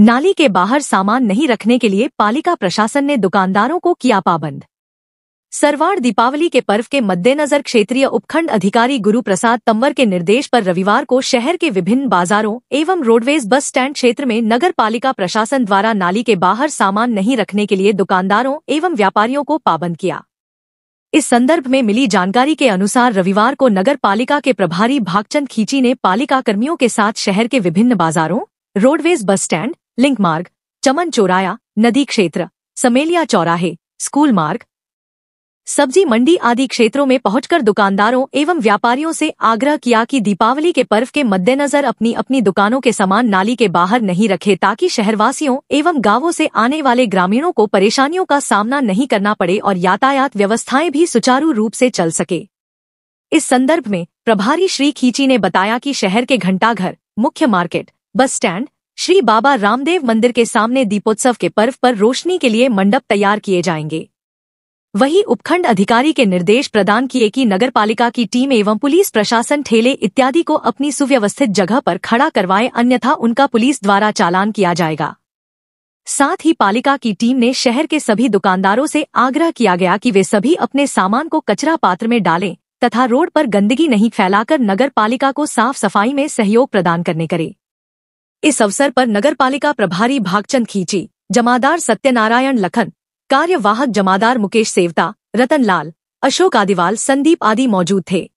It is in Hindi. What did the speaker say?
नाली के बाहर सामान नहीं रखने के लिए पालिका प्रशासन ने दुकानदारों को किया पाबंद सरवाड़ दीपावली के पर्व के मद्देनजर क्षेत्रीय उपखंड अधिकारी गुरु प्रसाद तंवर के निर्देश पर रविवार को शहर के विभिन्न बाजारों एवं रोडवेज बस स्टैंड क्षेत्र में नगर पालिका प्रशासन द्वारा नाली के बाहर सामान नहीं रखने के लिए दुकानदारों एवं व्यापारियों को पाबंद किया इस संदर्भ में मिली जानकारी के अनुसार रविवार को नगर पालिका के प्रभारी भागचंद खींची ने पालिका कर्मियों के साथ शहर के विभिन्न बाजारों रोडवेज बस स्टैंड लिंक मार्ग चमन चौराया नदी क्षेत्र समेलिया चौराहे स्कूल मार्ग सब्जी मंडी आदि क्षेत्रों में पहुंचकर दुकानदारों एवं व्यापारियों से आग्रह किया कि दीपावली के पर्व के मद्देनजर अपनी अपनी दुकानों के सामान नाली के बाहर नहीं रखे ताकि शहरवासियों एवं गांवों से आने वाले ग्रामीणों को परेशानियों का सामना नहीं करना पड़े और यातायात व्यवस्थाएं भी सुचारू रूप से चल सके इस संदर्भ में प्रभारी श्री खींची ने बताया कि शहर के घंटाघर मुख्य मार्केट बस स्टैंड श्री बाबा रामदेव मंदिर के सामने दीपोत्सव के पर्व पर रोशनी के लिए मंडप तैयार किए जाएंगे वहीं उपखंड अधिकारी के निर्देश प्रदान किए कि नगर पालिका की टीम एवं पुलिस प्रशासन ठेले इत्यादि को अपनी सुव्यवस्थित जगह पर खड़ा करवाए अन्यथा उनका पुलिस द्वारा चालान किया जाएगा साथ ही पालिका की टीम ने शहर के सभी दुकानदारों से आग्रह किया गया कि वे सभी अपने सामान को कचरा पात्र में डालें तथा रोड पर गंदगी नहीं फैलाकर नगर पालिका को साफ सफाई में सहयोग प्रदान करने करें इस अवसर पर नगरपालिका प्रभारी भागचंद खींची जमादार सत्यनारायण लखन कार्यवाहक जमादार मुकेश सेवता रतन लाल अशोक आदिवाल संदीप आदि मौजूद थे